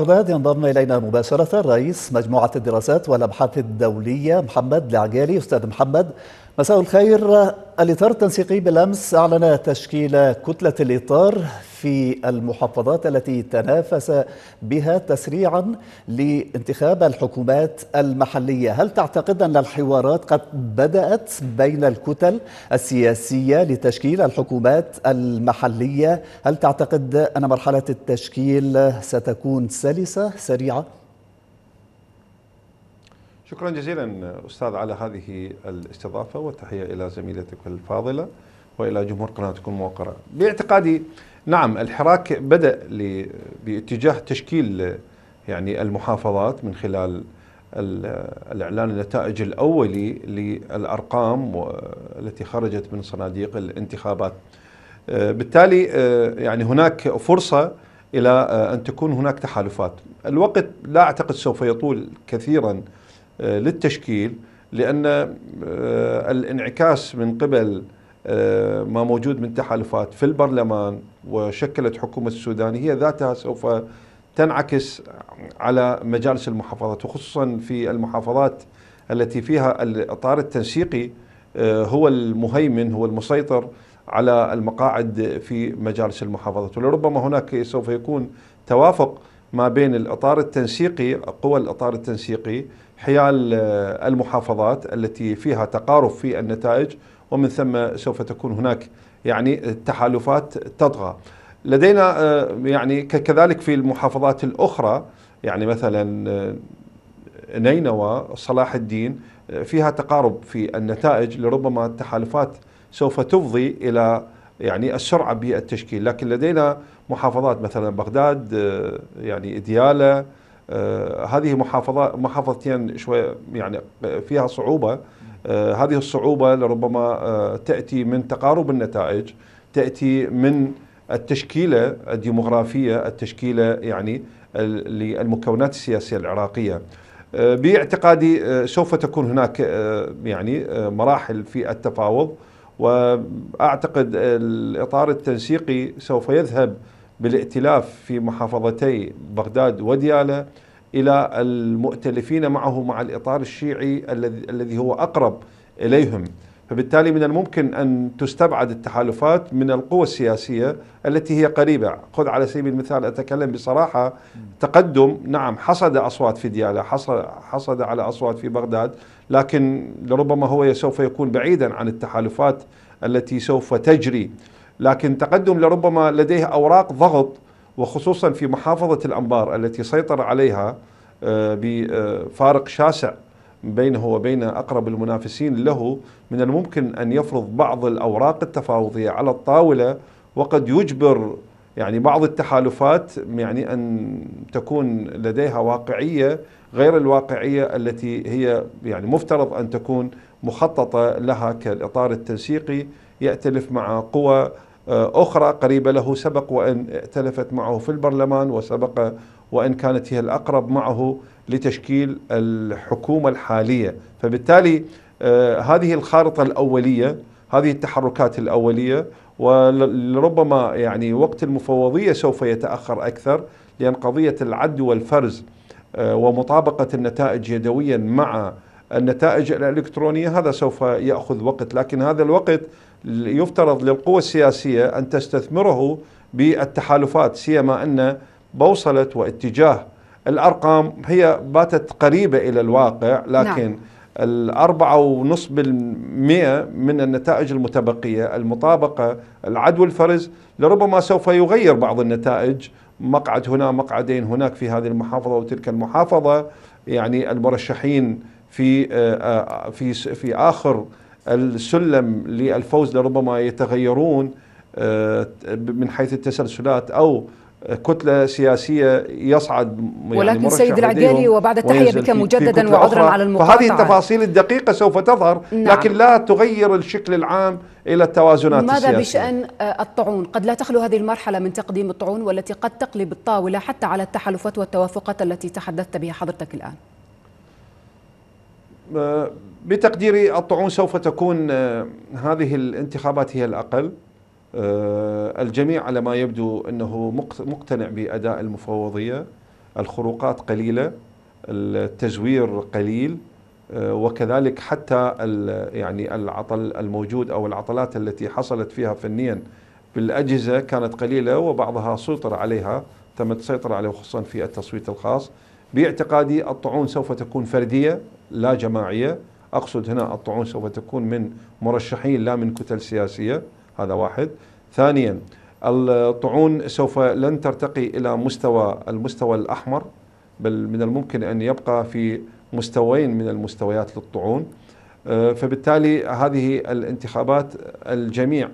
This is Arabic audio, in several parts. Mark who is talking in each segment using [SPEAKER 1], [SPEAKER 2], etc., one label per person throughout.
[SPEAKER 1] بغداد ينضم إلينا مباشرة رئيس مجموعة الدراسات والأبحاث الدولية محمد العجالي أستاذ محمد مساء الخير الإطار التنسيقي بالأمس أعلن تشكيل كتلة الإطار في المحافظات التي تنافس بها تسريعا لانتخاب الحكومات المحلية هل تعتقد أن الحوارات قد بدأت بين الكتل السياسية لتشكيل الحكومات المحلية هل تعتقد أن مرحلة التشكيل ستكون سلسة سريعة؟
[SPEAKER 2] شكرا جزيلا أستاذ على هذه الاستضافة والتحية إلى زميلتك الفاضلة وإلى جمهور قناتكم الموقرة باعتقادي نعم الحراك بدأ باتجاه تشكيل يعني المحافظات من خلال الإعلان النتائج الأولي للأرقام التي خرجت من صناديق الانتخابات بالتالي يعني هناك فرصة إلى أن تكون هناك تحالفات الوقت لا أعتقد سوف يطول كثيراً آه، للتشكيل لأن آه، الانعكاس من قبل آه، ما موجود من تحالفات في البرلمان وشكلت حكومة السودان هي ذاتها سوف تنعكس على مجالس المحافظات وخصوصا في المحافظات التي فيها الإطار التنسيقي هو المهيمن هو المسيطر على المقاعد في مجالس المحافظات ولربما هناك سوف يكون توافق ما بين الإطار التنسيقي قوى الإطار التنسيقي حيال آه، المحافظات التي فيها تقارب في النتائج ومن ثم سوف تكون هناك يعني تحالفات تطغى لدينا آه، يعني كذلك في المحافظات الأخرى يعني مثلا آه، نينوى صلاح الدين فيها تقارب في النتائج لربما التحالفات سوف تفضي إلى يعني السرعة بالتشكيل لكن لدينا محافظات مثلا بغداد يعني دياله آه، هذه محافظة محافظتين شوي يعني فيها صعوبة آه، هذه الصعوبة لربما آه، تأتي من تقارب النتائج تأتي من التشكيلة الديمغرافية التشكيلة يعني للمكونات السياسية العراقية باعتقادي سوف تكون هناك يعني مراحل في التفاوض واعتقد الاطار التنسيقي سوف يذهب بالائتلاف في محافظتي بغداد وديالة الى المؤتلفين معه مع الاطار الشيعي الذي هو اقرب اليهم فبالتالي من الممكن ان تستبعد التحالفات من القوى السياسيه التي هي قريبه، خذ على سبيل المثال اتكلم بصراحه تقدم نعم حصد اصوات في ديالة حصد على اصوات في بغداد، لكن لربما هو سوف يكون بعيدا عن التحالفات التي سوف تجري لكن تقدم لربما لديه أوراق ضغط وخصوصا في محافظة الأنبار التي سيطر عليها آه، بفارق شاسع بينه وبين أقرب المنافسين له من الممكن أن يفرض بعض الأوراق التفاوضية على الطاولة وقد يجبر يعني بعض التحالفات يعني أن تكون لديها واقعية غير الواقعية التي هي يعني مفترض أن تكون مخططة لها كالإطار التنسيقي يأتلف مع قوى آه، أخرى قريبة له سبق وأن ائتلفت معه في البرلمان وسبق وأن كانت هي الأقرب معه لتشكيل الحكومة الحالية فبالتالي آه، هذه الخارطة الأولية هذه التحركات الأولية ولربما يعني وقت المفوضية سوف يتأخر أكثر لأن قضية العد والفرز آه، ومطابقة النتائج يدويا مع النتائج الإلكترونية هذا سوف يأخذ وقت لكن هذا الوقت يفترض للقوى السياسية أن تستثمره بالتحالفات سيما أن بوصلة واتجاه الأرقام هي باتت قريبة إلى الواقع نعم. لكن نعم. الأربعة ونصف بالمئة من النتائج المتبقية المطابقة العدو الفرز لربما سوف يغير بعض النتائج مقعد هنا مقعدين هناك في هذه المحافظة وتلك المحافظة يعني المرشحين في آه، آه، في في آخر السلم للفوز لربما يتغيرون آه، من حيث التسلسلات أو كتلة سياسية يصعد يعني ولكن سيد العديلي وبعد التحية بك مجددا وعذرا على المقاطعة فهذه التفاصيل الدقيقة سوف تظهر نعم. لكن لا تغير الشكل العام إلى التوازنات ماذا السياسية ماذا
[SPEAKER 1] بشأن آه، الطعون قد لا تخلو هذه المرحلة من تقديم الطعون والتي قد تقلب الطاولة حتى على التحالفات والتوافقات التي تحدثت بها حضرتك الآن
[SPEAKER 2] آه، بتقديري الطعون سوف تكون آه، هذه الانتخابات هي الأقل آه، الجميع على ما يبدو أنه مقتنع بأداء المفوضية الخروقات قليلة التزوير قليل آه، وكذلك حتى يعني العطل الموجود أو العطلات التي حصلت فيها فنيا بالأجهزة كانت قليلة وبعضها سيطر عليها تم السيطرة عليه خصوصا في التصويت الخاص باعتقادي الطعون سوف تكون فردية لا جماعية أقصد هنا الطعون سوف تكون من مرشحين لا من كتل سياسية هذا واحد ثانيا الطعون سوف لن ترتقي إلى مستوى المستوى الأحمر بل من الممكن أن يبقى في مستوين من المستويات للطعون آه، فبالتالي هذه الانتخابات الجميع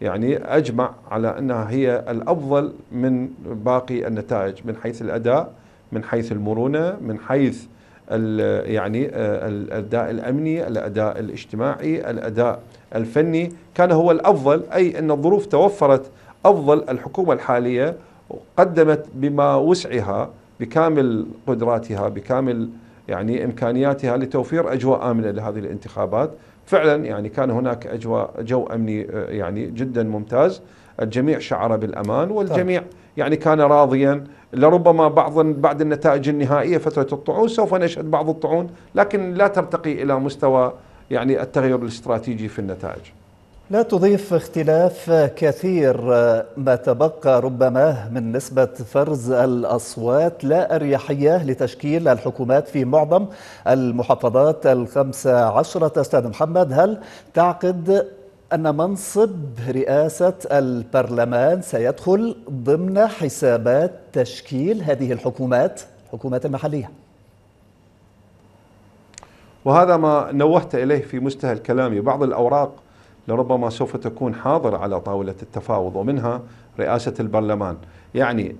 [SPEAKER 2] يعني أجمع على أنها هي الأفضل من باقي النتائج من حيث الأداء من حيث المرونة من حيث يعني الاداء الامني، الاداء الاجتماعي، الاداء الفني كان هو الافضل اي ان الظروف توفرت افضل الحكومه الحاليه قدمت بما وسعها بكامل قدراتها بكامل يعني امكانياتها لتوفير اجواء امنه لهذه الانتخابات، فعلا يعني كان هناك اجواء جو امني يعني جدا ممتاز، الجميع شعر بالامان والجميع طيب. يعني كان راضيا لربما بعض بعد النتائج النهائية فترة الطعون سوف نشهد بعض الطعون لكن لا ترتقي إلى مستوى يعني التغير الاستراتيجي في النتائج
[SPEAKER 1] لا تضيف اختلاف كثير آه، ما تبقى ربما من نسبة فرز الأصوات لا أريحية لتشكيل الحكومات في معظم المحافظات الخمسة عشرة أستاذ محمد هل تعقد أن منصب رئاسة البرلمان سيدخل ضمن حسابات تشكيل هذه الحكومات الحكومات المحلية
[SPEAKER 2] وهذا ما نوهت إليه في مستهل كلامي بعض الأوراق لربما سوف تكون حاضرة على طاولة التفاوض ومنها رئاسة البرلمان يعني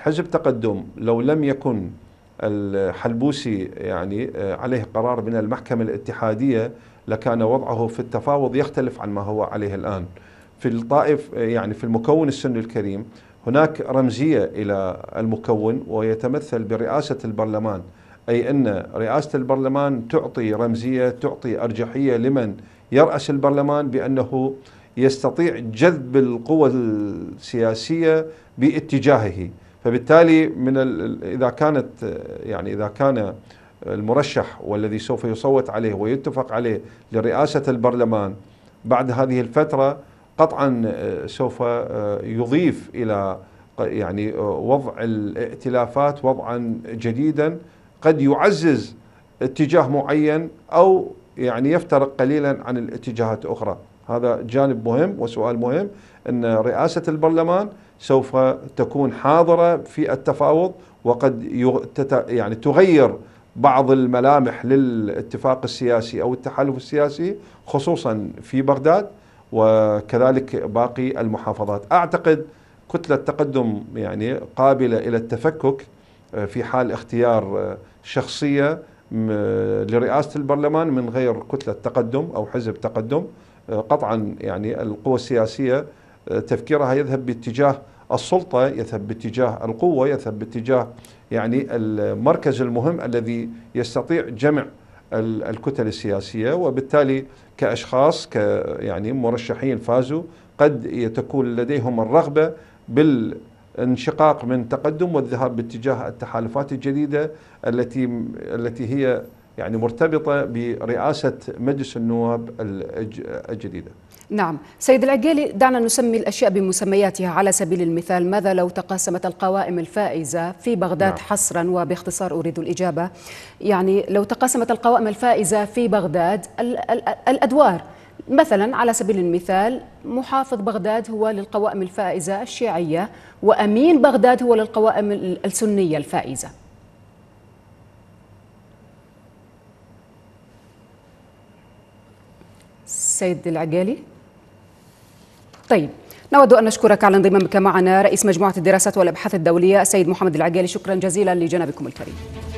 [SPEAKER 2] حزب تقدم لو لم يكن الحلبوسي يعني آه، عليه قرار من المحكمة الاتحادية لكان وضعه في التفاوض يختلف عن ما هو عليه الآن في الطائف آه، يعني في المكون السني الكريم هناك رمزية إلى المكون ويتمثل برئاسة البرلمان أي أن رئاسة البرلمان تعطي رمزية تعطي أرجحية لمن يرأس البرلمان بأنه يستطيع جذب القوى السياسية باتجاهه فبالتالي من اذا كانت يعني اذا كان المرشح والذي سوف يصوت عليه ويتفق عليه لرئاسه البرلمان بعد هذه الفتره قطعا آه، سوف آه، يضيف الى يعني آه، وضع الائتلافات وضعا جديدا قد يعزز اتجاه معين او يعني يفترق قليلا عن الاتجاهات الاخرى هذا جانب مهم وسؤال مهم أن رئاسة البرلمان سوف تكون حاضرة في التفاوض وقد يعني تغير بعض الملامح للاتفاق السياسي أو التحالف السياسي خصوصا في بغداد وكذلك باقي المحافظات أعتقد كتلة تقدم يعني قابلة إلى التفكك آه، في حال اختيار آه، شخصية لرئاسة البرلمان من غير كتلة تقدم أو حزب تقدم آه، قطعا يعني القوى السياسية آه، تفكيرها يذهب باتجاه السلطة يذهب باتجاه القوة يذهب باتجاه يعني المركز المهم الذي يستطيع جمع الكتل السياسية وبالتالي كأشخاص ك يعني مرشحين فازوا قد تكون لديهم الرغبة بالانشقاق من تقدم والذهاب باتجاه التحالفات الجديدة التي التي هي يعني مرتبطة برئاسة مجلس النواب الجديدة
[SPEAKER 1] نعم سيد العقيلي دعنا نسمي الأشياء بمسمياتها على سبيل المثال ماذا لو تقاسمت القوائم الفائزة في بغداد نعم. حصرا وباختصار أريد الإجابة يعني لو تقاسمت القوائم الفائزة في بغداد الأدوار مثلا على سبيل المثال محافظ بغداد هو للقوائم الفائزة الشيعية وأمين بغداد هو للقوائم السنية الفائزة السيد العجالي طيب نود أن نشكرك على انضمامك معنا رئيس مجموعة الدراسات والأبحاث الدولية السيد محمد العجالي شكرا جزيلا لجنابكم الكريم